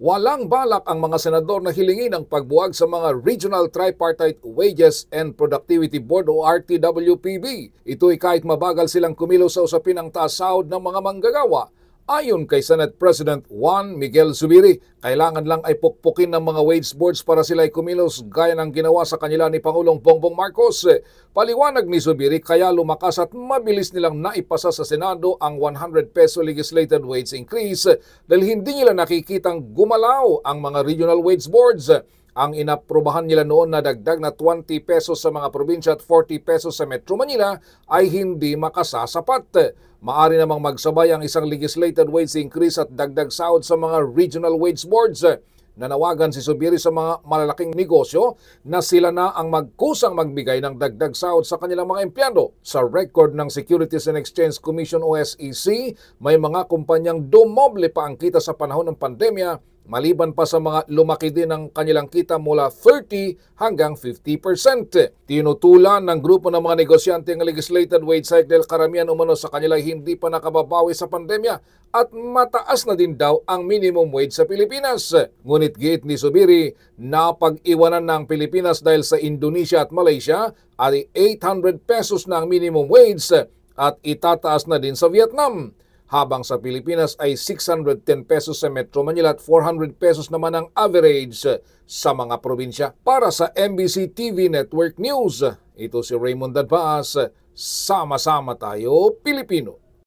Walang balak ang mga senador na hilingin ang pagbuwag sa mga Regional Tripartite Wages and Productivity Board o RTWPB. Ito ay kahit mabagal silang kumilo sa usapin ng tasawd ng mga manggagawa Ayon kay Senate President Juan Miguel Zubiri, kailangan lang ay pukpukin ng mga wage boards para sila ay kumilos gaya ng ginawa sa kanila ni Pangulong Bongbong Marcos. Paliwanag ni Zubiri kaya lumakas at mabilis nilang naipasa sa Senado ang 100 peso legislated wage increase dahil hindi nila nakikitang gumalaw ang mga regional wage boards ang inaprubahan nila noon na dagdag na 20 pesos sa mga probinsya at 40 pesos sa Metro Manila ay hindi makasasapat. Maari namang magsabay ang isang legislated wage increase at dagdag sahod sa mga regional wage boards. Nanawagan si Subiri sa mga malalaking negosyo na sila na ang magkusang magbigay ng dagdag sahod sa kanilang mga empleyado. Sa record ng Securities and Exchange Commission o SEC, may mga kumpanyang dumoble pa ang kita sa panahon ng pandemya maliban pa sa mga lumaki din ang kanilang kita mula 30 hanggang 50%. Tinutulan ng grupo ng mga negosyante ang legislated wage hike dahil karamihan umano sa kanila hindi pa nakababawi sa pandemya at mataas na din daw ang minimum wage sa Pilipinas. Ngunit gate ni Subiri, napag-iwanan ng Pilipinas dahil sa Indonesia at Malaysia ay 800 pesos na ang minimum wage at itataas na din sa Vietnam habang sa Pilipinas ay 610 pesos sa Metro Manila at 400 pesos naman ang average sa mga probinsya. Para sa MBC TV Network News, ito si Raymond Dadpaas, sama-sama tayo Pilipino.